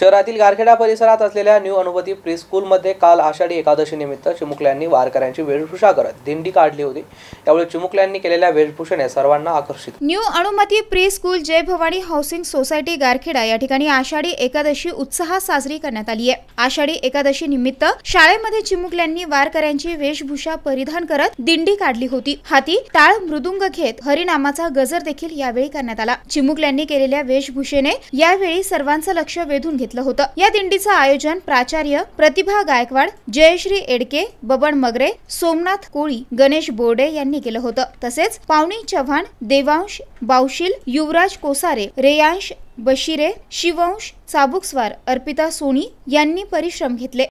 शहरातील गारखेडा परिसरात असलेल्या न्यू अनुभती प्री स्कूलमध्ये काल आषाढी एकादशी निमित्त चिमुकल्यांनी वारकऱ्यांची वेशभूषा करत दिंडी काढली होती त्यामुळे चिमुकल्यांनी केलेल्या वेशभूषेने सर्वांना आकर्षित new Anumati pre school Jai Bhavani housing society Garkheda या ठिकाणी आषाढी एकादशी उत्साहात साजरी करण्यात आली आहे आषाढी एकादशी निमित्त शाळेमध्ये चिमुकल्यांनी वारकऱ्यांची वेशभूषा परिधान करत दिंडी काढली होती हाती टाळ मृदुंग घेत हरिनामाचा गजर देखील यावेळी करण्यात आला चिमुकल्यांनी केलेल्या वेशभूषेने यावेळी सर्वांचं लक्ष वेधून घेतलं घेतलं होतं या दिंडीचं आयोजन प्राचार्य प्रतिभा गायकवाड जयश्री एडके बबन मगरे सोमनाथ कोळी गणेश बोर्डे यांनी केलं होतं तसेच पावणी चव्हाण देवांश बावशील युवराज कोसारे रेयांश बशिरे शिवंश चाबुकस्वार अर्पिता सोनी यांनी परिश्रम घेतले